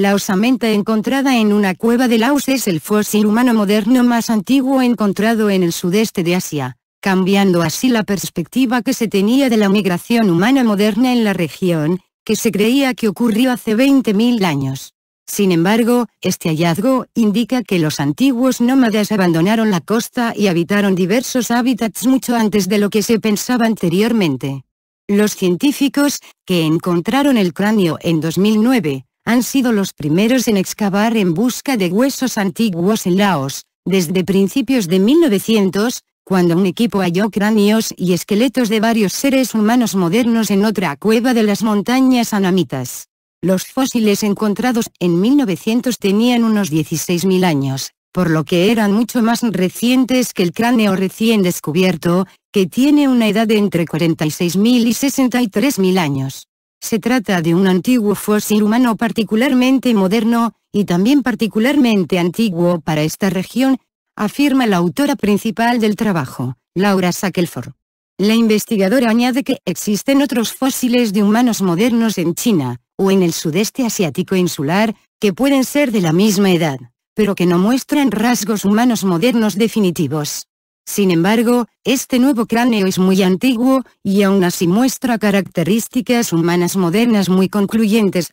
La osamenta encontrada en una cueva de Laos es el fósil humano moderno más antiguo encontrado en el sudeste de Asia, cambiando así la perspectiva que se tenía de la migración humana moderna en la región, que se creía que ocurrió hace 20.000 años. Sin embargo, este hallazgo indica que los antiguos nómadas abandonaron la costa y habitaron diversos hábitats mucho antes de lo que se pensaba anteriormente. Los científicos, que encontraron el cráneo en 2009, han sido los primeros en excavar en busca de huesos antiguos en Laos, desde principios de 1900, cuando un equipo halló cráneos y esqueletos de varios seres humanos modernos en otra cueva de las montañas anamitas. Los fósiles encontrados en 1900 tenían unos 16.000 años, por lo que eran mucho más recientes que el cráneo recién descubierto, que tiene una edad de entre 46.000 y 63.000 años. Se trata de un antiguo fósil humano particularmente moderno, y también particularmente antiguo para esta región, afirma la autora principal del trabajo, Laura Sackelford. La investigadora añade que existen otros fósiles de humanos modernos en China, o en el sudeste asiático insular, que pueden ser de la misma edad, pero que no muestran rasgos humanos modernos definitivos. Sin embargo, este nuevo cráneo es muy antiguo, y aún así muestra características humanas modernas muy concluyentes.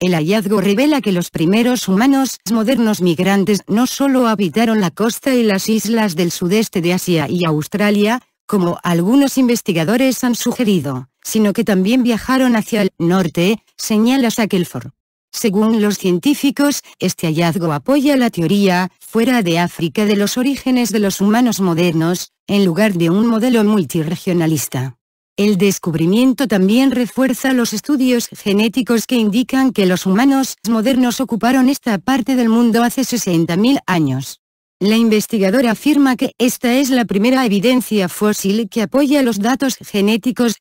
El hallazgo revela que los primeros humanos modernos migrantes no solo habitaron la costa y las islas del sudeste de Asia y Australia, como algunos investigadores han sugerido, sino que también viajaron hacia el norte, señala Sakelfor. Según los científicos, este hallazgo apoya la teoría, fuera de África de los orígenes de los humanos modernos, en lugar de un modelo multiregionalista. El descubrimiento también refuerza los estudios genéticos que indican que los humanos modernos ocuparon esta parte del mundo hace 60.000 años. La investigadora afirma que esta es la primera evidencia fósil que apoya los datos genéticos